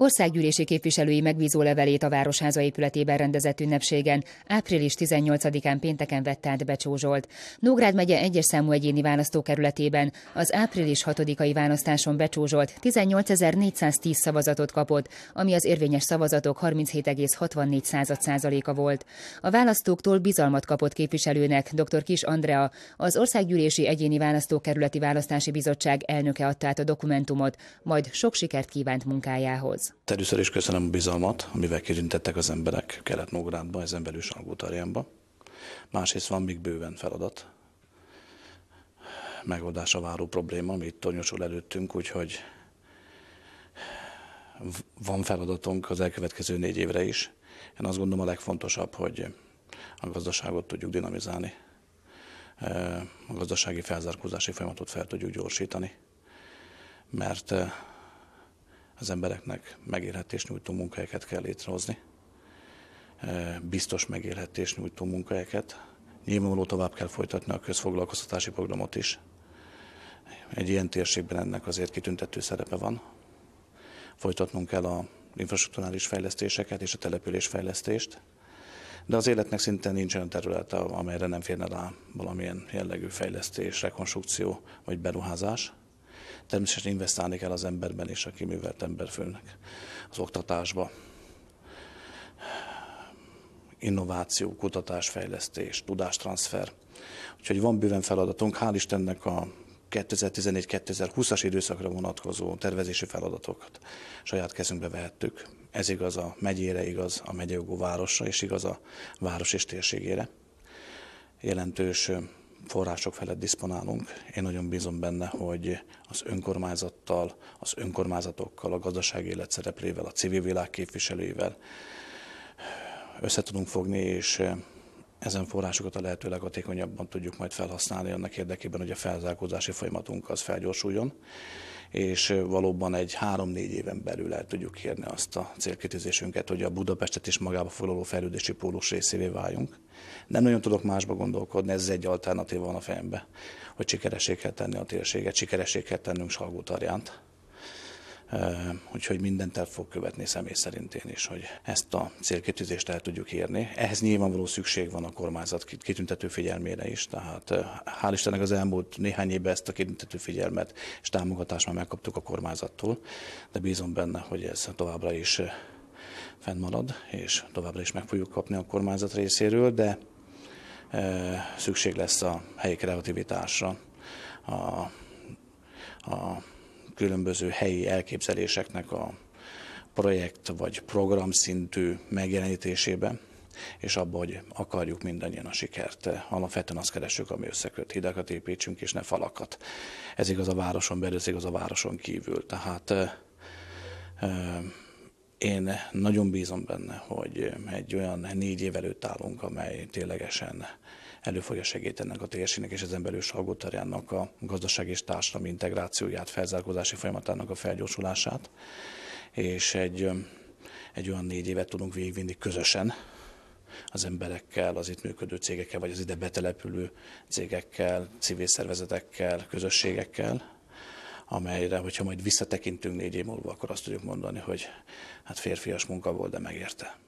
Országgyűlési képviselői megbízó levelét a Városháza épületében rendezett ünnepségen április 18-án pénteken vett át Becsó Zsolt. Nógrád megye egyes számú egyéni választókerületében az április 6-ai választáson Becsó Zsolt 18.410 szavazatot kapott, ami az érvényes szavazatok 37,64 százaléka volt. A választóktól bizalmat kapott képviselőnek dr. Kis Andrea, az Országgyűlési Egyéni Választókerületi Választási Bizottság elnöke adta át a dokumentumot, majd sok sikert kívánt munkájához ez? Először is köszönöm a bizalmat, amivel kérintettek az emberek Kelet-Nógrádba, ezen belül Salgótarjánba. Másrészt van még bőven feladat, megoldása váró probléma, ami itt tornyosul előttünk, úgyhogy van feladatunk az elkövetkező négy évre is. Én azt gondolom a legfontosabb, hogy a gazdaságot tudjuk dinamizálni, a gazdasági felzárkózási folyamatot fel tudjuk gyorsítani, mert az embereknek megélhetés nyújtó munkahelyeket kell létrehozni, biztos megélhetés nyújtó munkahelyeket. Nyilvánvaló tovább kell folytatni a közfoglalkoztatási programot is. Egy ilyen térségben ennek azért kitüntető szerepe van. Folytatnunk kell a infrastruktúrális fejlesztéseket és a településfejlesztést, de az életnek szinte nincs olyan területe, amelyre nem férne rá valamilyen jellegű fejlesztés, rekonstrukció vagy beruházás. Természetesen investálni kell az emberben és a kiművelt emberfőnek az oktatásba. Innováció, kutatás, fejlesztés, tudástranszfer. Úgyhogy van bőven feladatunk, hál' Istennek a 2014-2020-as időszakra vonatkozó tervezési feladatokat saját kezünkbe vehettük. Ez igaz a megyére, igaz a megyejogú városra, és igaz a város és térségére. Jelentős források felett diszponálunk. Én nagyon bízom benne, hogy az önkormányzattal, az önkormányzatokkal, a gazdasági élet szereplével, a civil világ képviselőivel össze tudunk fogni, és ezen forrásokat a lehető leghatékonyabban tudjuk majd felhasználni annak érdekében, hogy a felzárkózási folyamatunk az felgyorsuljon, és valóban egy három-négy éven belül el tudjuk kérni azt a célkitűzésünket, hogy a Budapestet is magába foglaló fejlődési pólus részévé váljunk. Nem nagyon tudok másba gondolkodni, ez egy alternatíva van a fejembe, hogy sikeressé kell tenni a térséget, sikeressé kell tennünk Salgó-Tarjánt úgyhogy mindent el fog követni személy szerint én is, hogy ezt a célkitűzést el tudjuk érni. Ehhez nyilvánvaló szükség van a kormányzat kitüntető figyelmére is, tehát hál' Istennek az elmúlt néhány évben ezt a kitüntető figyelmet és támogatást már megkaptuk a kormányzattól, de bízom benne, hogy ez továbbra is fennmarad, és továbbra is meg fogjuk kapni a kormányzat részéről, de szükség lesz a helyi kreativitásra, a, a különböző helyi elképzeléseknek a projekt vagy program szintű megjelenítésébe, és abba, hogy akarjuk mindannyian a sikert. Alapvetően azt keresünk, ami összeköt, hidakat építsünk, és ne falakat. Ez igaz a városon belül, ez igaz a városon kívül. Tehát én nagyon bízom benne, hogy egy olyan négy év előtt állunk, amely ténylegesen elő fogja segíteni a térségnek és ezen belül Salgótarjánnak a gazdasági és társadalmi integrációját, felzárkózási folyamatának a felgyorsulását, és egy, egy olyan négy évet tudunk végigvinni közösen, az emberekkel, az itt működő cégekkel, vagy az ide betelepülő cégekkel, civil szervezetekkel, közösségekkel, amelyre, hogyha majd visszatekintünk négy év múlva, akkor azt tudjuk mondani, hogy hát férfias munka volt, de megérte.